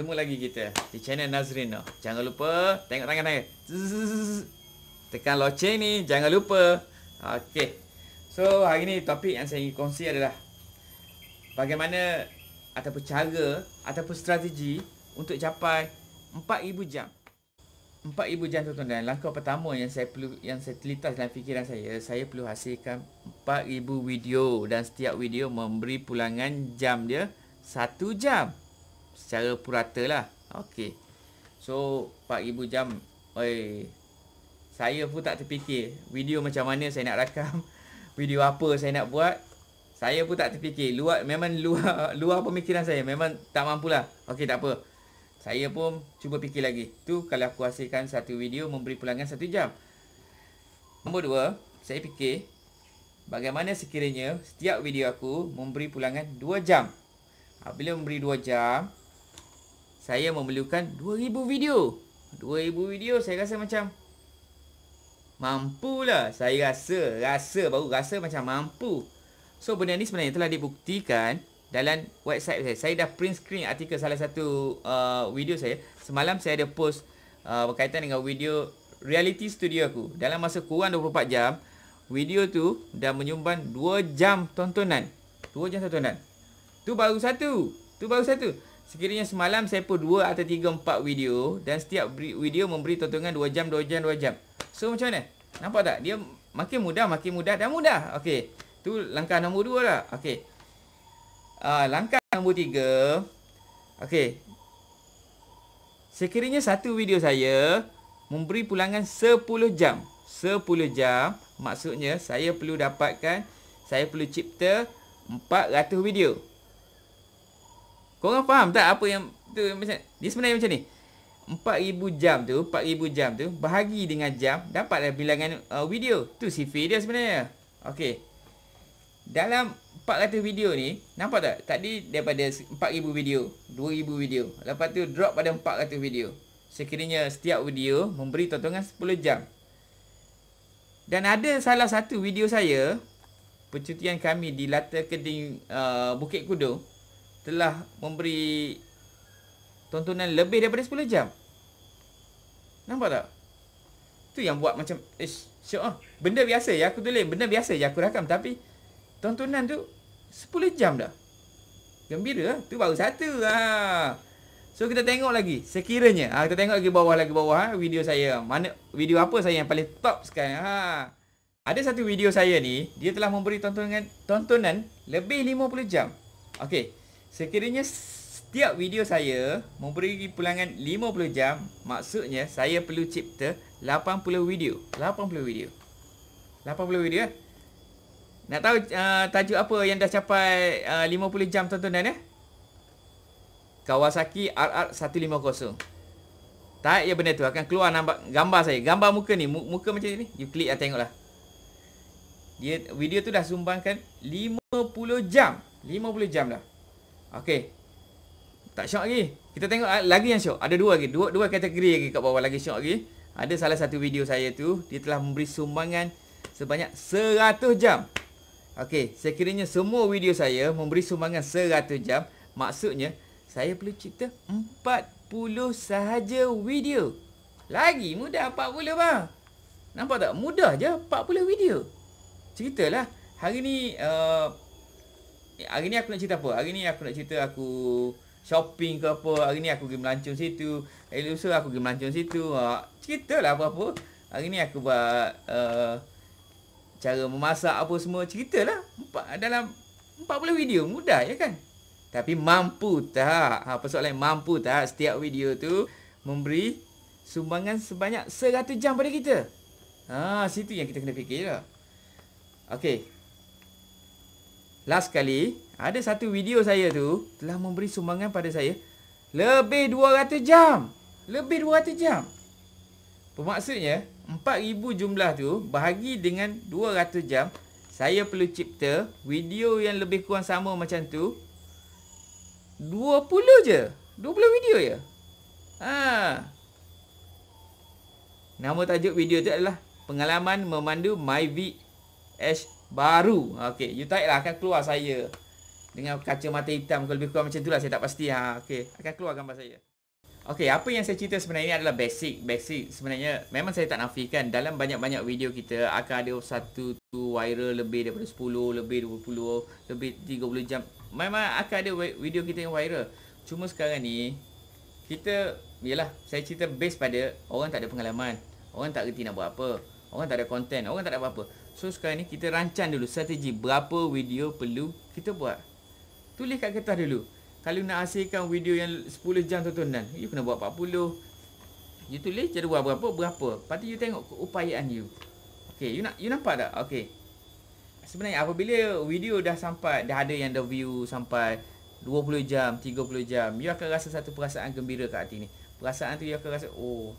Temu lagi kita di channel Nazrina. Jangan lupa tengok tangan saya. Tekan loceng ni. Jangan lupa. Okay. So, hari ni topik yang saya ingin kongsi adalah bagaimana ataupun cara ataupun strategi untuk capai 4,000 jam. 4,000 jam tuan-tuan. Langkah pertama yang saya perlu yang saya telitas dalam fikiran saya, saya perlu hasilkan 4,000 video dan setiap video memberi pulangan jam dia 1 jam secara purata lah. Okey. So, 4,000 jam. Oi. Saya pun tak terfikir video macam mana saya nak rakam. Video apa saya nak buat. Saya pun tak terfikir. Luar, memang luar, luar pemikiran saya. Memang tak mampulah. Okey, tak apa. Saya pun cuba fikir lagi. Tu kalau aku hasilkan satu video memberi pulangan satu jam. Nombor dua, saya fikir bagaimana sekiranya setiap video aku memberi pulangan dua jam. Ha, bila memberi dua jam, saya memerlukan 2000 video 2000 video saya rasa macam mampu lah, saya rasa rasa baru rasa macam mampu so benda ni sebenarnya telah dibuktikan dalam website saya saya dah print screen artikel salah satu uh, video saya semalam saya ada post uh, berkaitan dengan video reality studio aku dalam masa kurang 24 jam video tu dah menyumbang 2 jam tontonan 2 jam tontonan tu baru satu tu baru satu Sekiranya semalam saya pun 2 atau 3 4 video dan setiap video memberi tontonan 2 jam 2 jam 2 jam. So macam mana? Nampak tak? Dia makin mudah makin mudah dan mudah. Okey. Tu langkah nombor 2 lah. Okey. Uh, langkah nombor 3. Okey. Sekiranya satu video saya memberi pulangan 10 jam. 10 jam maksudnya saya perlu dapatkan saya perlu cipta 400 video. Korang faham tak apa yang tu macam dia sebenarnya macam ni. 4000 jam tu, 4000 jam tu bahagi dengan jam dapatlah bilangan uh, video. Tu sifir dia sebenarnya. Okey. Dalam 400 video ni, nampak tak? Tadi daripada 4000 video, 2000 video. Lepas tu drop pada 400 video. Sekiranya setiap video memberi totongan 10 jam. Dan ada salah satu video saya, percutian kami di Lata Keding uh, Bukit Kudung telah memberi tontonan lebih daripada 10 jam. Nampak tak? Tu yang buat macam ish, syok ah. Benda biasa ya aku tulis, benda biasa ya aku rakam tapi tontonan tu 10 jam dah. Gembira lah. Tu baru satu. Ha. So kita tengok lagi. Sekiranya. Ha, kita tengok lagi bawah lagi bawah. Ha. Video saya. mana Video apa saya yang paling top sekarang. Ha. Ada satu video saya ni. Dia telah memberi tontonan, tontonan lebih 50 jam. Okay. Sekiranya setiap video saya memberi pulangan 50 jam, maksudnya saya perlu cipta 80 video. 80 video. 80 video. Eh? Nak tahu uh, tajuk apa yang dah capai eh, uh, 50 jam tuan-tuan dan ya? Kawasaki RR150. Tak ya benda tu akan keluar nampak gambar saya. Gambar muka ni, muka macam ni. You click lah tengoklah. Dia video tu dah sumbangkan 50 jam. 50 jam dah. Okey. Tak syok lagi. Kita tengok ah, lagi yang syok. Ada dua lagi. Dua dua kategori lagi kat bawah lagi syok lagi. Ada salah satu video saya tu. Dia telah memberi sumbangan sebanyak 100 jam. Okey. Sekiranya semua video saya memberi sumbangan 100 jam. Maksudnya, saya perlu cipta 40 sahaja video. Lagi mudah 40 bang. Nampak tak? Mudah je 40 video. Ceritalah. Hari ni... Uh, hari ni aku nak cerita apa? Hari ni aku nak cerita aku shopping ke apa. Hari ni aku pergi melancong situ. Hari lusa aku pergi melancong situ. Ha, lah apa-apa. Hari ni aku buat uh, cara memasak apa semua. Ceritalah. lah dalam 40 video. Mudah ya kan? Tapi mampu tak? Ha, soalan mampu tak setiap video tu memberi sumbangan sebanyak 100 jam pada kita? Ha, situ yang kita kena fikir lah. Okay. Last kali, ada satu video saya tu telah memberi sumbangan pada saya lebih 200 jam. Lebih 200 jam. Bermaksudnya, 4,000 jumlah tu bahagi dengan 200 jam, saya perlu cipta video yang lebih kurang sama macam tu. 20 je. 20 video je. Ha. Nama tajuk video tu adalah Pengalaman Memandu MyVic H baru okey you tak lah akan keluar saya dengan kaca mata hitam kalau lebih kurang macam tu lah, saya tak pasti ha okey akan keluar gambar saya okey apa yang saya cerita sebenarnya ini adalah basic basic sebenarnya memang saya tak nafikan dalam banyak-banyak video kita akan ada satu tu viral lebih daripada 10 lebih 20 lebih 30 jam memang akan ada video kita yang viral cuma sekarang ni kita yalah saya cerita base pada orang tak ada pengalaman orang tak reti nak buat apa Orang tak ada konten, Orang tak ada apa-apa So sekarang ni kita rancang dulu strategi Berapa video perlu kita buat Tulis kat kertas dulu Kalau nak hasilkan video yang 10 jam tontonan You kena buat 40 You tulis jadi buat berapa Berapa Lepas tu you tengok upayaan you Okay you, nak, you nampak tak Okay Sebenarnya apabila video dah sampai Dah ada yang dah view sampai 20 jam, 30 jam You akan rasa satu perasaan gembira kat hati ni Perasaan tu you akan rasa Oh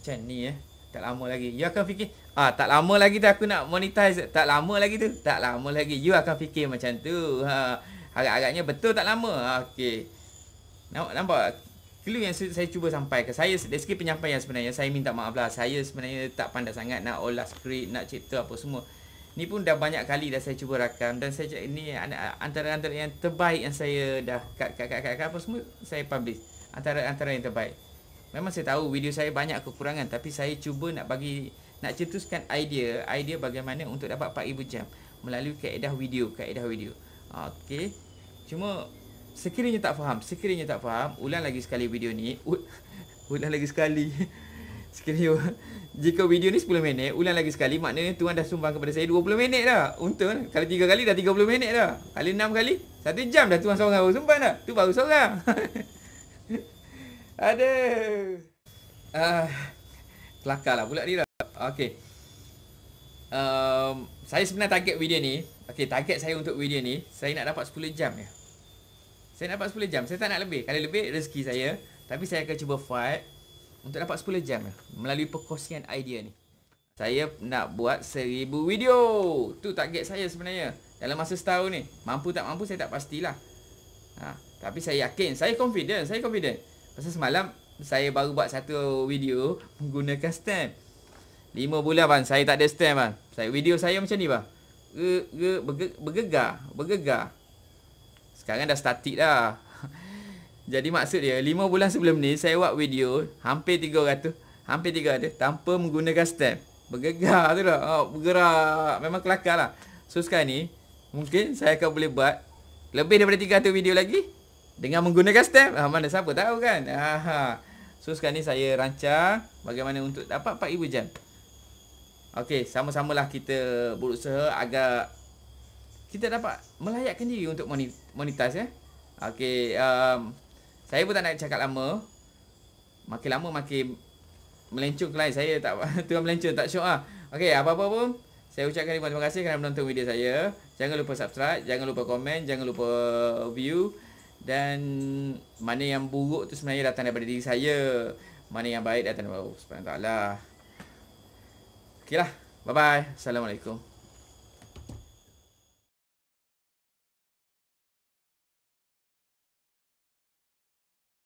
Macam ni eh tak lama lagi You akan fikir ah Tak lama lagi tu aku nak monetize Tak lama lagi tu Tak lama lagi You akan fikir macam tu ha. Harap-harapnya betul tak lama ha, Okay nampak, nampak Clue yang saya cuba sampaikan Saya dari segi penyampaian sebenarnya Saya minta maaf lah Saya sebenarnya tak pandai sangat Nak olah skrip Nak cerita apa semua Ni pun dah banyak kali dah saya cuba rakam Dan saya cakap ni antara-antara yang terbaik Yang saya dah kat-kat-kat apa semua Saya publish Antara-antara yang terbaik Memang saya tahu video saya banyak kekurangan tapi saya cuba nak bagi nak cetuskan idea, idea bagaimana untuk dapat 4000 jam melalui kaedah video, kaedah video. Okay, Cuma sekiranya tak faham, sekiranya tak faham, ulang lagi sekali video ni. ulang lagi sekali. sekiranya jika video ni 10 minit, ulang lagi sekali maknanya tuan dah sumbang kepada saya 20 minit dah. Untung kalau 3 kali dah 30 minit dah. Kali 6 kali, 1 jam dah tuan seorang sumbang dah. Tu baru seorang. Ada. Ah. Uh, kelakarlah pula ni lah. Okay. Um, saya sebenarnya target video ni, okay. target saya untuk video ni, saya nak dapat 10 jam ya. Saya nak dapat 10 jam. Saya tak nak lebih. Kalau lebih rezeki saya, tapi saya akan cuba fight untuk dapat 10 jam ya melalui perkongsian idea ni. Saya nak buat seribu video. Tu target saya sebenarnya. Dalam masa setahun ni, mampu tak mampu saya tak pastilah. Ha, tapi saya yakin, saya confident, saya confident. Pasal semalam saya baru buat satu video menggunakan stamp. 5 bulan bang saya tak ada stamp bang. Saya video saya macam ni bang. Ge ge bergegar, bergegar. Sekarang dah statik dah. Jadi maksud dia 5 bulan sebelum ni saya buat video hampir 300, hampir 300 tanpa menggunakan stamp. Bergegar tu lah. Oh, bergerak. Memang kelakarlah lah. So sekarang ni mungkin saya akan boleh buat lebih daripada 300 video lagi dengan menggunakan stamp ah, Mana siapa tahu kan Aha. So sekarang ni saya rancang Bagaimana untuk dapat 4,000 jam Okey, sama sama lah kita berusaha agar kita dapat melayakkan diri untuk monetize ya. Okey, um, saya pun tak nak cakap lama. Makin lama makin melencung kelain saya tak tuan melencung tak syok ah. Okey, apa-apa pun saya ucapkan terima kasih kerana menonton video saya. Jangan lupa subscribe, jangan lupa komen, jangan lupa view dan mana yang buruk tu sebenarnya datang daripada diri saya mana yang baik datang daripada Allah Subhanahu taala lah. bye bye assalamualaikum